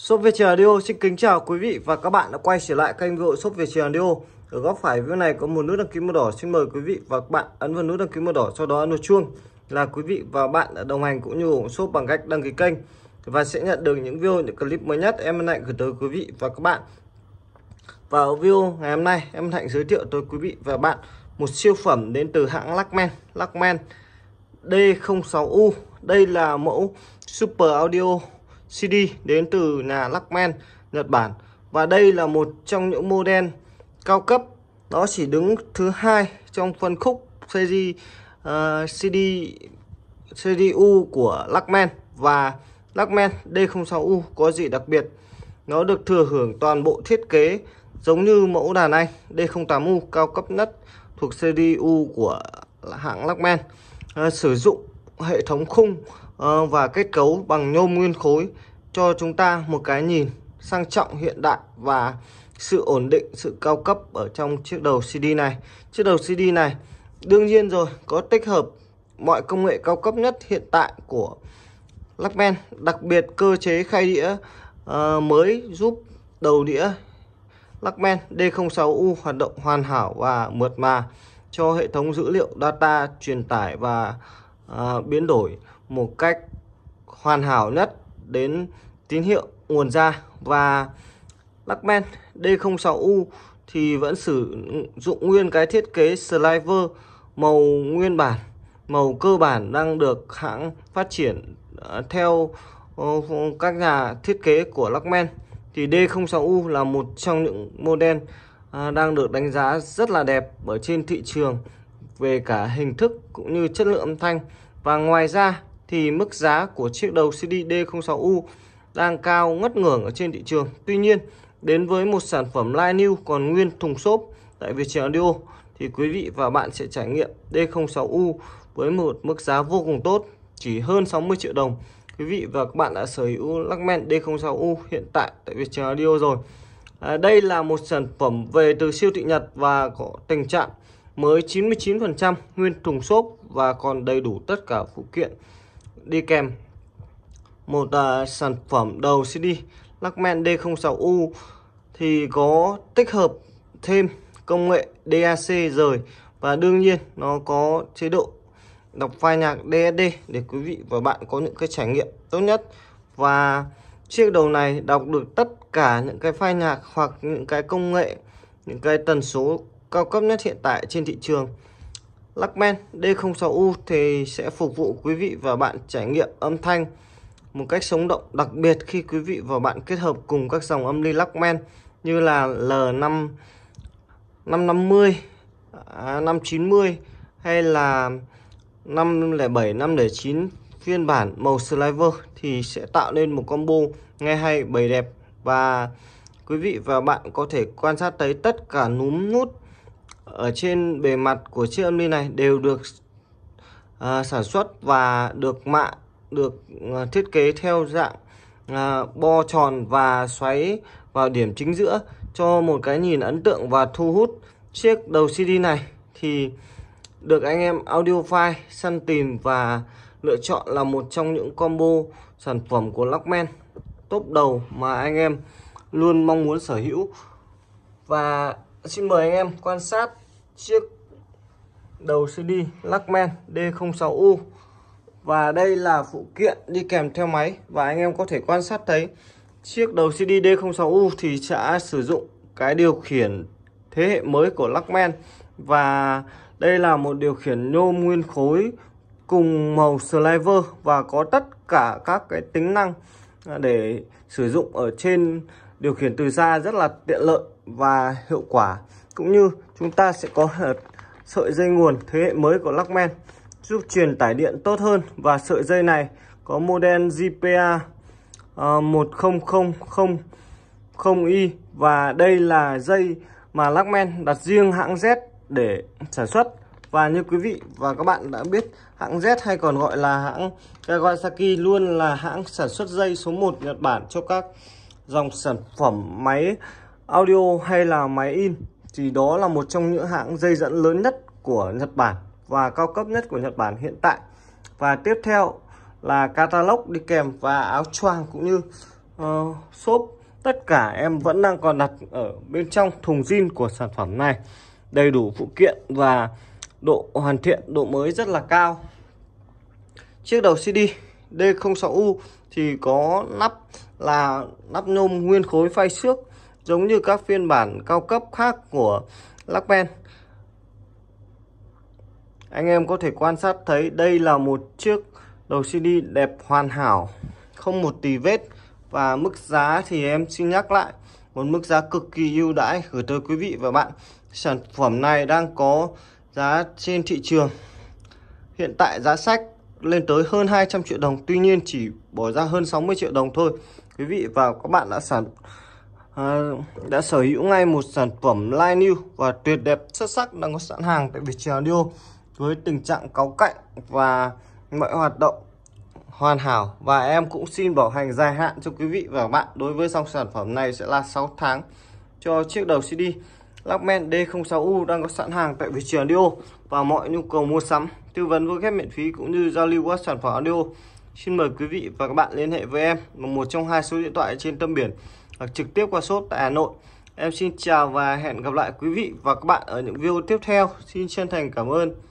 Shop Việt Radio xin kính chào quý vị và các bạn đã quay trở lại kênh vội Shop Việt Radio. Ở góc phải video này có một nút đăng ký màu đỏ, xin mời quý vị và các bạn ấn vào nút đăng ký màu đỏ sau đó ấn vào chuông là quý vị và bạn đã đồng hành cũng như ủng hộ shop bằng cách đăng ký kênh và sẽ nhận được những video những clip mới nhất em Hạnh gửi tới quý vị và các bạn. Và ở video ngày hôm nay em Hạnh giới thiệu tới quý vị và bạn một siêu phẩm đến từ hãng Lacmen, Lacmen D06U. Đây là mẫu Super Audio CD đến từ nhà Lachman Nhật Bản và đây là một trong những model cao cấp nó chỉ đứng thứ hai trong phân khúc CD uh, CD CDU của Lachman và Lachman D06U có gì đặc biệt nó được thừa hưởng toàn bộ thiết kế giống như mẫu đàn anh D08U cao cấp nhất thuộc CDU của hãng Lachman uh, ờ, sử dụng hệ thống khung Ờ, và kết cấu bằng nhôm nguyên khối cho chúng ta một cái nhìn sang trọng hiện đại và sự ổn định, sự cao cấp ở trong chiếc đầu CD này. Chiếc đầu CD này đương nhiên rồi có tích hợp mọi công nghệ cao cấp nhất hiện tại của Lacmen, đặc biệt cơ chế khay đĩa uh, mới giúp đầu đĩa Lacmen D06U hoạt động hoàn hảo và mượt mà cho hệ thống dữ liệu data truyền tải và à, biến đổi một cách hoàn hảo nhất đến tín hiệu nguồn ra và Lacman D06U thì vẫn sử dụng nguyên cái thiết kế sliver màu nguyên bản màu cơ bản đang được hãng phát triển à, theo ờ, các nhà thiết kế của Lockman thì D06U là một trong những model à, đang được đánh giá rất là đẹp ở trên thị trường về cả hình thức cũng như chất lượng âm thanh. Và ngoài ra thì mức giá của chiếc đầu CD D06U đang cao ngất ngưởng ở trên thị trường. Tuy nhiên, đến với một sản phẩm line new còn nguyên thùng xốp tại Vietjet Audio thì quý vị và bạn sẽ trải nghiệm D06U với một mức giá vô cùng tốt, chỉ hơn 60 triệu đồng. Quý vị và các bạn đã sở hữu Lacmen D06U hiện tại tại Vietjet Audio rồi. À, đây là một sản phẩm về từ siêu thị Nhật và có tình trạng mới 99% nguyên thùng xốp và còn đầy đủ tất cả phụ kiện đi kèm một à, sản phẩm đầu CD lắc D06U thì có tích hợp thêm công nghệ DAC rời và đương nhiên nó có chế độ đọc file nhạc DSD để quý vị và bạn có những cái trải nghiệm tốt nhất và chiếc đầu này đọc được tất cả những cái file nhạc hoặc những cái công nghệ những cái tần số cao cấp nhất hiện tại trên thị trường. Lacmen D06U thì sẽ phục vụ quý vị và bạn trải nghiệm âm thanh một cách sống động đặc biệt khi quý vị và bạn kết hợp cùng các dòng âm ly Lacmen như là L5 550 590 hay là 507 509 phiên bản màu sliver thì sẽ tạo nên một combo nghe hay bầy đẹp và quý vị và bạn có thể quan sát thấy tất cả núm nút ở trên bề mặt của chiếc âm ly này đều được à, sản xuất và được mạ được à, thiết kế theo dạng à, bo tròn và xoáy vào điểm chính giữa cho một cái nhìn ấn tượng và thu hút chiếc đầu CD này thì được anh em Audiophile săn tìm và lựa chọn là một trong những combo sản phẩm của Lockman top đầu mà anh em luôn mong muốn sở hữu và Xin mời anh em quan sát chiếc đầu CD Lacman D06U và đây là phụ kiện đi kèm theo máy và anh em có thể quan sát thấy chiếc đầu CD D06U thì sẽ sử dụng cái điều khiển thế hệ mới của Lacman và đây là một điều khiển nhôm nguyên khối cùng màu sliver và có tất cả các cái tính năng để sử dụng ở trên điều khiển từ xa rất là tiện lợi và hiệu quả cũng như chúng ta sẽ có ờ, sợi dây nguồn thế hệ mới của Lockman giúp truyền tải điện tốt hơn và sợi dây này có model JPA 10000i ờ, và đây là dây mà Lockman đặt riêng hãng Z để sản xuất và như quý vị và các bạn đã biết hãng Z hay còn gọi là hãng Kawasaki luôn là hãng sản xuất dây số 1 Nhật Bản cho các dòng sản phẩm máy audio hay là máy in thì đó là một trong những hãng dây dẫn lớn nhất của Nhật Bản và cao cấp nhất của Nhật Bản hiện tại và tiếp theo là catalog đi kèm và áo choàng cũng như uh, xốp tất cả em vẫn đang còn đặt ở bên trong thùng zin của sản phẩm này đầy đủ phụ kiện và độ hoàn thiện độ mới rất là cao chiếc đầu CD D06U thì có nắp là nắp nhôm nguyên khối phay xước giống như các phiên bản cao cấp khác của Lacpen. Anh em có thể quan sát thấy đây là một chiếc đầu CD đẹp hoàn hảo, không một tì vết và mức giá thì em xin nhắc lại, một mức giá cực kỳ ưu đãi gửi tới quý vị và bạn. Sản phẩm này đang có giá trên thị trường. Hiện tại giá sách lên tới hơn 200 triệu đồng Tuy nhiên chỉ bỏ ra hơn 60 triệu đồng thôi quý vị và các bạn đã sản à, đã sở hữu ngay một sản phẩm line new và tuyệt đẹp xuất sắc đang có sẵn hàng tại Viettel Audio với tình trạng cáu cạnh và mọi hoạt động hoàn hảo và em cũng xin bảo hành dài hạn cho quý vị và các bạn đối với dòng sản phẩm này sẽ là 6 tháng cho chiếc đầu CD lắc D06U đang có sẵn hàng tại thị trường Audio và mọi nhu cầu mua sắm, tư vấn vô ghép miễn phí cũng như giao lưu các sản phẩm audio. Xin mời quý vị và các bạn liên hệ với em bằng một trong hai số điện thoại trên tâm biển hoặc trực tiếp qua shop tại Hà Nội. Em xin chào và hẹn gặp lại quý vị và các bạn ở những video tiếp theo. Xin chân thành cảm ơn.